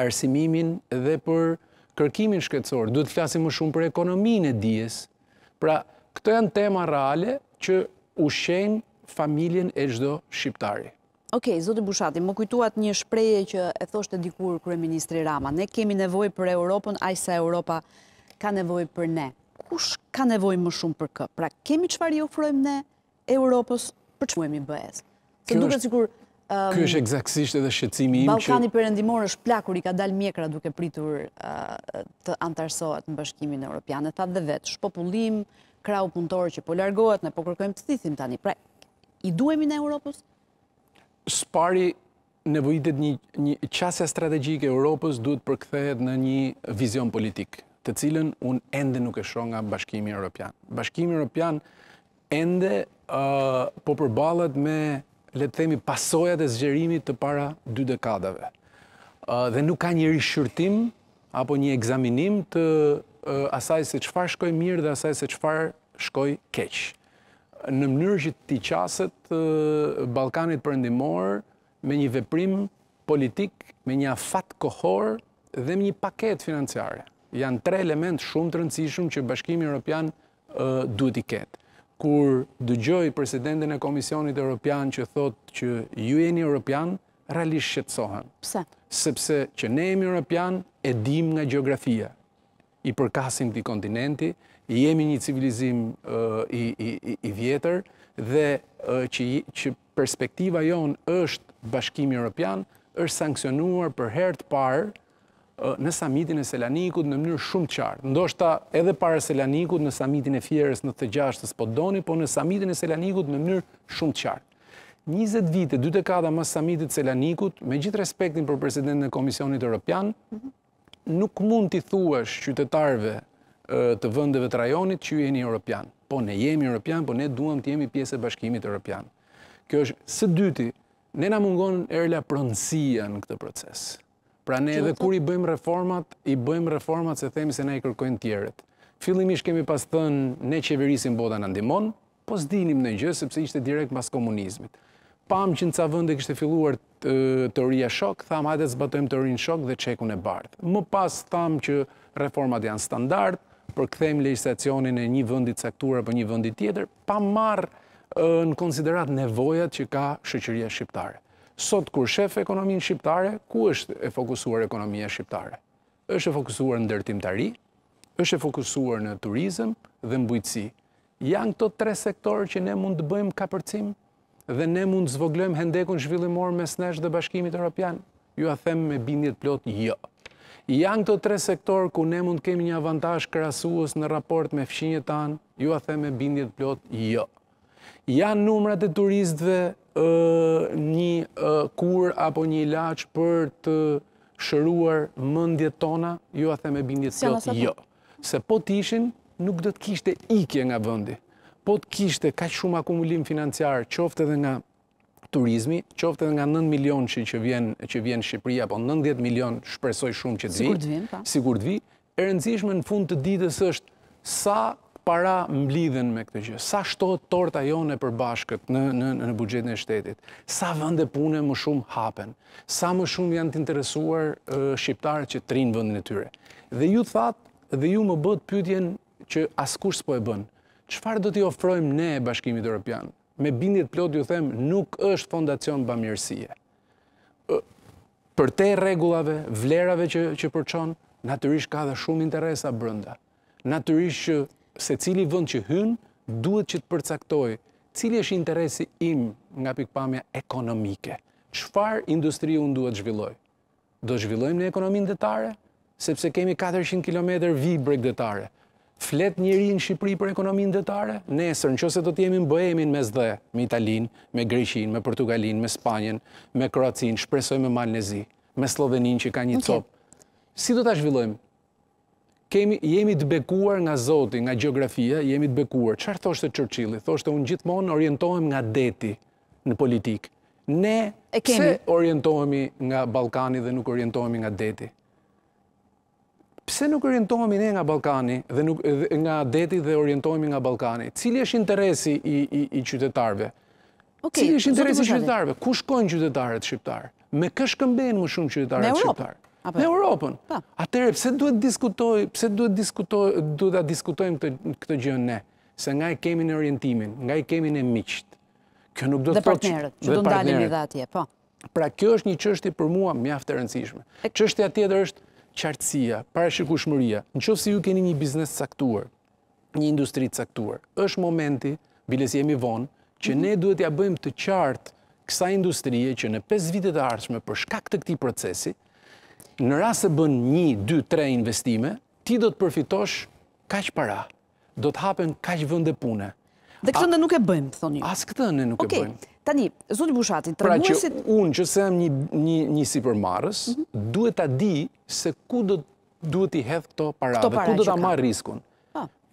arsimimin dhe për kërkimin shketsor. Duhet të flasim më shumë për ekonomin e dijes. Pra, këto janë tema reale që ushenë familjen e gjdo shqiptari. Okej, Zotë Bushati, më kujtuat një shpreje që e thosht e dikur kërë Ministri Rama. Ne kemi nevoj për Europën, a i sa Europa ka nevoj për ne. Kush ka nevoj më shumë për kë? Pra, kemi qëfar i ofrojmë ne Europës për që muemi bëhes? Se duke cikur Kjo është egzaksisht edhe shqecimi im që... Balkani përrendimor është plakur i ka dalë mjekra duke pritur të antarsohet në bashkimin e Europiane, thad dhe vetë, shpopullim, krau punëtorë që po largohet, ne po kërkojmë pëstisim tani, Pra, i duemi në Europës? Spari nevojitet një qasja strategjik e Europës duhet përkthehet në një vizion politik, të cilën unë ende nuk e shonë nga bashkimi e Europian. Bashkimi e Europian ende po përbalet me le të themi, pasojat e zgjerimit të para dy dekadave. Dhe nuk ka një rishyrtim apo një examinim të asaj se qëfar shkoj mirë dhe asaj se qëfar shkoj keq. Në mënyrë që t'i qaset Balkanit përëndimor me një veprim politik, me një afat kohor dhe me një paket financiare. Janë tre element shumë të rëndësishmë që bashkimi Europian duhet i ketë kur dëgjoj presidentin e Komisionit Europian që thot që ju jeni Europian, realisht shqetsohen. Pse? Sepse që ne jemi Europian, edhim nga geografia. I përkasim të i kontinenti, i jemi një civilizim i vjetër, dhe që perspektiva jonë është bashkimi Europian, është sankcionuar për hertë parë, në samitin e Selanikut në mënyrë shumë qartë. Ndoshta edhe para Selanikut në samitin e Fierës në të gjashtës po doni, po në samitin e Selanikut në mënyrë shumë qartë. 20 vite, 2 kada mas samitit Selanikut, me gjithë respektin për presidentin e Komisionit Europian, nuk mund t'i thuash qytetarve të vëndeve të rajonit që jeni Europian. Po ne jemi Europian, po ne duham t'jemi pjesë e bashkimit Europian. Kjo është së dyti, ne na mungon erla pronsia në këtë proces. Pra ne edhe kur i bëjmë reformat, i bëjmë reformat se themi se ne i kërkojnë tjeret. Filimish kemi pas thënë ne qeverisim bota në ndimon, po s'dinim në gjë, sepse ishte direkt mas komunizmit. Pam që në ca vënde kështë e filluar të rria shok, tham hajtë e zbatojmë të rrinë shok dhe qekun e bardhë. Më pas tham që reformat janë standard, për këthejmë legislacionin e një vëndit saktura për një vëndit tjetër, pa marë në konsiderat nevojat që ka shëqëria shqiptare. Sot, kur shef e ekonomin shqiptare, ku është e fokusuar ekonomia shqiptare? është e fokusuar në dërtim të ri, është e fokusuar në turizm dhe mbujtësi. Janë këto tre sektorë që ne mund të bëjmë kapërcim dhe ne mund të zvoglëm hendekun zhvillimor me snesh dhe bashkimit e Europian? Ju a them me bindjet plot, jo. Janë këto tre sektorë ku ne mund të kemi një avantaj krasuës në raport me fshinje tanë? Ju a them me bindjet plot, jo janë numrat e turistve një kur apo një ilaq për të shëruar mëndjet tona, ju jo, a theme bindjet të tjot, jo. Se po të ishin, nuk do të kishte ikje nga vëndi. Po të kishte ka shumë akumulim financiar, qofte dhe nga turizmi, qofte dhe nga 9 milion që vjen Shqipëria, po 90 milion shpresoj shumë që të vi. Sigur të vi, pa. Po. Sigur të vi. E rëndzishme në fund të ditës është sa para mblidhen me këtë gjë, sa shtohet torta jone për bashkët në, në, në bugjetin e shtetit, sa vënde pune më shumë hapen, sa më shumë janë të interesuar shqiptarët që trinë vëndin e tyre. Dhe ju thatë, dhe ju më bëtë pytjen që askush s'po e bënë, qëfar do t'i ofrojmë ne e bashkimit e Europian? Me bindit plot ju them, nuk është fondacion bëmjërsie. Për te regullave, vlerave që, që përqonë, naturisht ka dhe shumë interesa brënda. Naturisht që se cili vënd që hynë duhet që të përcaktoj cili është interesi im nga pikpamja ekonomike. Qfar industri unë duhet zhvilloj? Do zhvillojmë në ekonomin detare? Sepse kemi 400 km vibrek detare. Flet njëri në Shqipëri për ekonomin detare? Nesër, në qëse do t'jemi në bëhemin me zdhe, me Italin, me Greqin, me Portugalin, me Spanjen, me Kroacin, shpresoj me Malnezi, me Slovenin që ka një cop. copë. Si do t'a zhvillojmë? jemi të bekuar nga Zoti, nga geografia, jemi të bekuar. Qërë thoshtë të qërqili? Thoshtë të unë gjithmonë orientohem nga deti në politikë. Ne pse orientohemi nga Balkani dhe nuk orientohemi nga deti? Pse nuk orientohemi ne nga Balkani dhe nuk nga deti dhe orientohemi nga Balkani? Cili është interesi i qytetarve? Cili është interesi i qytetarve? Ku shkojnë qytetarët shqiptarë? Me kështë këmbenë më shumë qytetarët shqiptarë? me jo? Europën. Po. Atere, pse duhet diskutoj, pse duhet diskutoj, duhet da diskutojmë këtë gjënë ne, se nga i kemi në orientimin, nga i kemi në miqët. Kjo nuk do të thotë... Dhe partnerët, që du ndalim i dhe atje, po. Pra kjo është një qështi për mua mjaftë e rëndësishme. Qështi atjeder është qartësia, parashikushmëria, në qofë si ju keni një biznes caktuar, një industri caktuar, është momenti, bilës jemi vonë, që ne mhm. duhet ja bëjmë të qartë kësa industrie që në 5 vitet e ardhshme për shkak të këti procesi, në rrasë se bën një, dy, tre investime, ti do të përfitosh kaqë para, do të hapen kaqë vënde pune. Dhe këtë në nuk e bëjmë, thonë një. Asë këtë në nuk e bëjmë. Tani, di, bushatin, të rëmurësit... Pra që unë që sem një si për marës, mhm. duhet ta di se ku do duhet i hedhë këto para, dhe ku do të marë riskun.